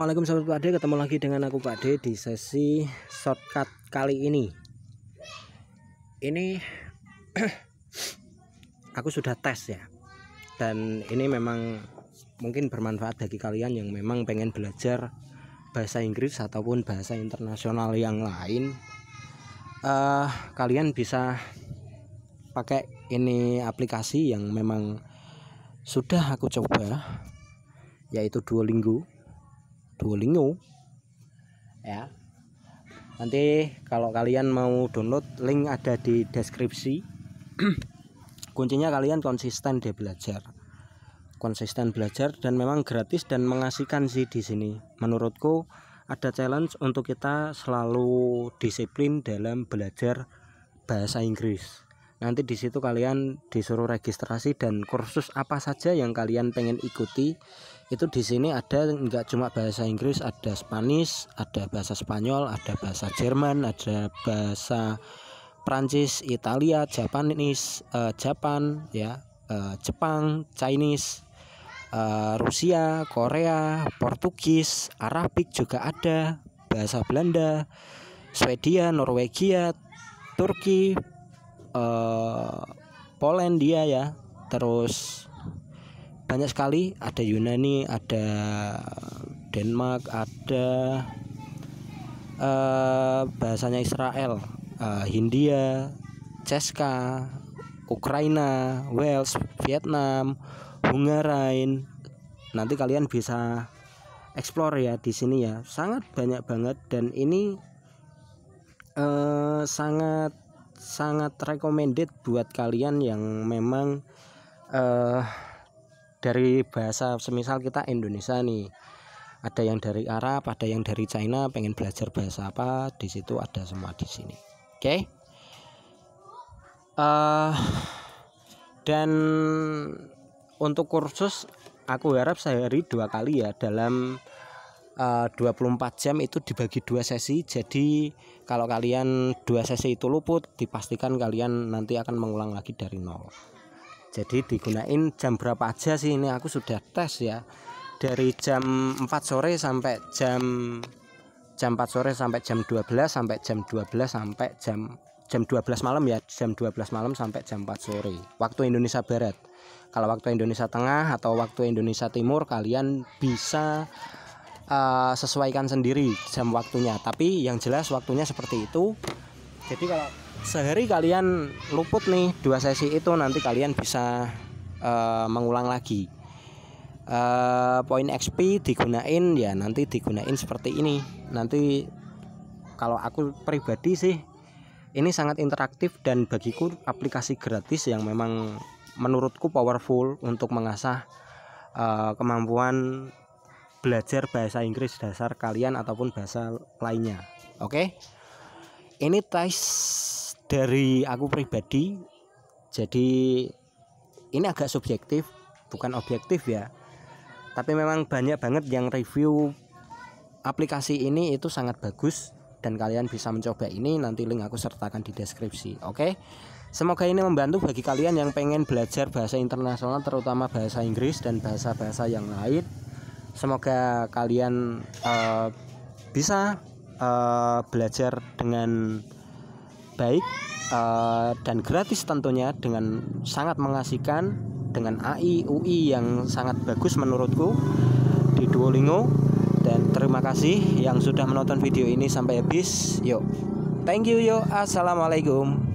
sahabat Pak De, ketemu lagi dengan aku Pak De di sesi shortcut kali ini. Ini aku sudah tes ya. Dan ini memang mungkin bermanfaat bagi kalian yang memang pengen belajar bahasa Inggris ataupun bahasa internasional yang lain. Uh, kalian bisa pakai ini aplikasi yang memang sudah aku coba yaitu Duolingo Duolingo ya nanti kalau kalian mau download link ada di deskripsi kuncinya kalian konsisten deh belajar konsisten belajar dan memang gratis dan mengasihkan sih di sini menurutku ada challenge untuk kita selalu disiplin dalam belajar bahasa Inggris nanti di situ kalian disuruh registrasi dan kursus apa saja yang kalian pengen ikuti itu di sini ada nggak cuma bahasa Inggris ada Spanish ada bahasa Spanyol ada bahasa Jerman ada bahasa Prancis Italia Japanis eh, Japan ya eh, Jepang Chinese uh, Rusia Korea Portugis Arabik juga ada bahasa Belanda Swedia Norwegia Turki Eh, Polandia ya terus banyak sekali ada Yunani ada Denmark ada uh, bahasanya Israel uh, Hindia Ceska Ukraina Wales Vietnam Hungarain nanti kalian bisa explore ya di sini ya sangat banyak banget dan ini uh, sangat sangat recommended buat kalian yang memang uh, dari bahasa semisal kita Indonesia nih ada yang dari Arab ada yang dari China pengen belajar bahasa apa di situ ada semua di sini oke okay? uh, eh, dan untuk kursus aku harap sehari dua kali ya dalam 24 eh, jam itu dibagi dua sesi jadi kalau kalian dua sesi itu luput dipastikan kalian nanti akan mengulang lagi dari nol jadi digunain jam berapa aja sih ini aku sudah tes ya dari jam 4 sore sampai jam jam 4 sore sampai jam 12 sampai jam 12 sampai jam jam 12 malam ya jam 12 malam sampai jam 4 sore waktu Indonesia Barat kalau waktu Indonesia Tengah atau waktu Indonesia Timur kalian bisa Eh, sesuaikan sendiri jam waktunya tapi yang jelas waktunya seperti itu jadi kalau sehari kalian luput nih dua sesi itu nanti kalian bisa uh, mengulang lagi uh, poin XP digunain ya nanti digunain seperti ini nanti kalau aku pribadi sih ini sangat interaktif dan bagiku aplikasi gratis yang memang menurutku powerful untuk mengasah uh, kemampuan belajar bahasa Inggris dasar kalian ataupun bahasa lainnya. Oke. Okay? Ini tes dari aku pribadi. Jadi ini agak subjektif, bukan objektif ya. Tapi memang banyak banget yang review aplikasi ini itu sangat bagus dan kalian bisa mencoba ini nanti link aku sertakan di deskripsi. Oke. Okay? Semoga ini membantu bagi kalian yang pengen belajar bahasa internasional terutama bahasa Inggris dan bahasa-bahasa yang lain semoga kalian uh, bisa uh, belajar dengan baik uh, dan gratis tentunya dengan sangat mengasihkan dengan AI UI yang sangat bagus menurutku di Duolingo dan terima kasih yang sudah menonton video ini sampai habis yuk thank you yuk assalamualaikum